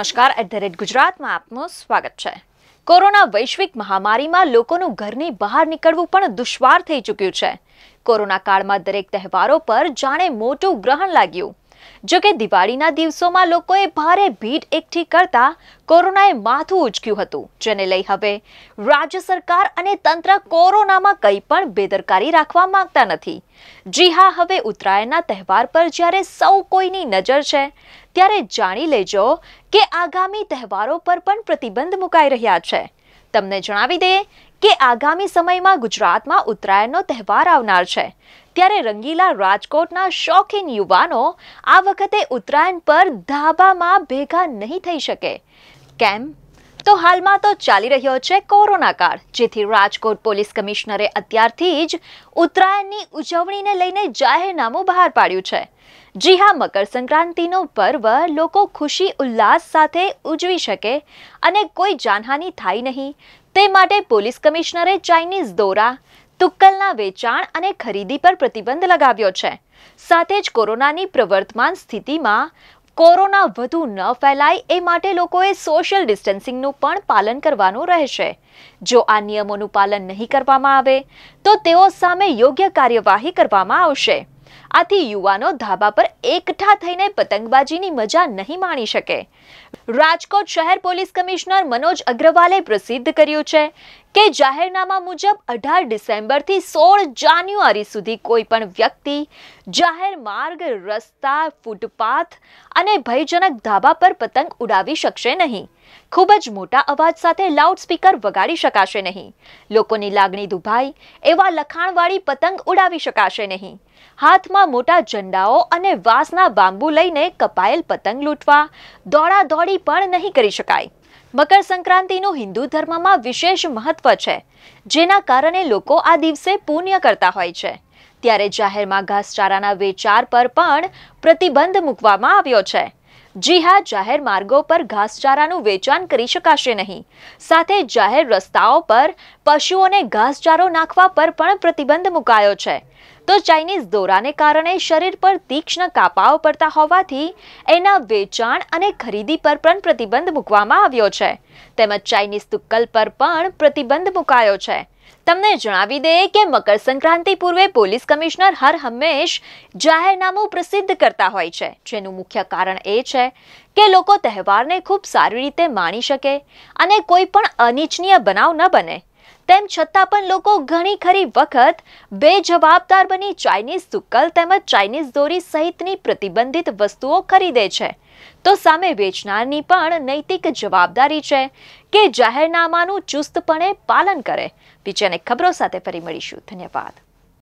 નમસ્કાર at the rate ગુજરાતમાં આપનું સ્વાગત છે કોરોના વૈશ્વિક મહામારીમાં લોકોનું ઘરની બહાર નીકળવું પણ દુશ્વાર થઈ ચૂક્યું છે કોરોના કાળમાં દરેક તહેવારો પર જાણે મોટું ગ્રહણ લાગ્યું જો કે દિવાળીના દિવસોમાં લોકોએ ભારે ભીડ એકઠી કરતા કોરોનાએ માથું ઉચક્યું હતું જેને લઈ હવે રાજ્ય સરકાર અને તંત્ર કોરોનામાં કંઈ પણ બેદરકારી રાખવા માંગતા નથી જી હા હવે ઉત્તરાયણના તહેવાર પર જ્યારે સૌ કોઈની નજર છે ત્યારે જાણી લેજો કે આગામી તહેવારો પર પણ પ્રતિબંધ મુકાઈ રહ્યા છે તમને જણાવી દે કે આગામી સમયમાં ગુજરાતમાં ઉત્તરાયણનો તહેવાર આવનાર છે ત્યારે રંગીલા રાજકોટના શોખીન યુવાનો આ વખતે ઉત્તરાયણ પર ધાબામાં ભેગા નહીં થઈ શકે કેમ તો હાલમાં તો ચાલી રહ્યો છે કોરોના કાળ જેથી રાજકોટ પોલીસ કમિશનરે અત્યારથી જ ઉત્તરાયણની ઉજવણીને લઈને જાહેરનામું બહાર પાડ્યું છે જી હા મકર સંક્રાંતિનો પર્વ લોકો ખુશી ઉલ્લાસ સાથે ઉજવી શકે અને કોઈ જાનહાનિ થાય નહીં તે માટે પોલીસ કમિશનરે ચાઇનીઝ દોરા તુક્કલના વેચાણ અને ખરીદી પર પ્રતિબંધ લગાવ્યો છે સાથે જ કોરોનાની પ્રવર્તમાન સ્થિતિમાં કોરોના વધુ ન ફેલાય એ માટે લોકોએ સોશિયલ ડિસ્ટન્સિંગનું પણ પાલન કરવાનું રહેશે જો આ નિયમોનું પાલન નહીં કરવામાં આવે તો તેઓ સામે યોગ્ય કાર્યવાહી કરવામાં આવશે આથી યુવાનો ધાબા પર એકઠા થઈને પતંગબાજીની મજા નહીં માણી શકે રાજકોટ શહેર પોલીસ કમિશનર મનોજ અગ્રવાલે પ્રસિદ્ધ કર્યું છે કે જાહેરનામા મુજબ અઢાર ડિસેમ્બરથી સોળ જાન્યુઆરી સુધી કોઈ પણ વ્યક્તિ જાહેર માર્ગ રસ્તા ફૂટપાથ અને ભયજનક ધાબા પર પતંગ ઉડાવી શકશે નહીં ખૂબ જ મોટા અવાજ સાથે લાઉડસ્પીકર વગાડી શકાશે નહીં લોકોની લાગણી દુભાઈ એવા લખાણવાળી પતંગ ઉડાવી શકાશે નહીં હાથમાં મોટા ઝંડાઓ અને વાંસના બાંબુ લઈને કપાયેલ પતંગ લૂંટવા દોડાદોડી પણ નહીં કરી શકાય મકર સંક્રાંતિનું હિન્દુ ધર્મમાં વિશેષ મહત્વ છે જેના કારણે લોકો આ દિવસે પુણ્ય કરતા હોય છે ત્યારે જાહેરમાં ઘાસચારાના વેચાર પર પણ પ્રતિબંધ મૂકવામાં આવ્યો છે જી હા જાહેર માર્ગો પર ઘાસચારાનું વેચાણ કરી શકાશે નહીં સાથે જાહેર રસ્તાઓ પર પશુઓને ઘાસચારો નાખવા પર પણ પ્રતિબંધ મુકાયો છે તો ચાઇનીઝ દોરાને કારણે શરીર પર તીક્ષ્ણ કાપાઓ પડતા હોવાથી એના વેચાણ અને ખરીદી પર પણ પ્રતિબંધ મૂકવામાં આવ્યો છે તેમજ ચાઇનીઝ તુક્કલ પર પણ પ્રતિબંધ મુકાયો છે તમને જણાવી દઈએ કે મકર સંક્રાંતિ પૂર્વે પોલીસ કમિશનર હર હંમેશ જાહેરનામું પ્રસિદ્ધ કરતા હોય છે જેનું મુખ્ય કારણ એ છે કે લોકો તહેવારને ખૂબ સારી રીતે માણી શકે અને કોઈ પણ અનિચ્છનીય બનાવ ન બને તેમ છતાં પણ લોકો ઘણી ખરી વખત બેજવાબદાર બની ચાઇનીઝ સુકલ તેમજ ચાઇનીઝ દોરી સહિતની પ્રતિબંધિત વસ્તુઓ ખરીદે છે તો સામે વેચનારની પણ નૈતિક જવાબદારી છે કે જાહેરનામાનું ચુસ્તપણે પાલન કરે બીજાને ખબરો સાથે ફરી મળીશું ધન્યવાદ